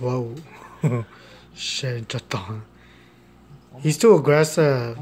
わおシェーちょっと uh, He's too aggressive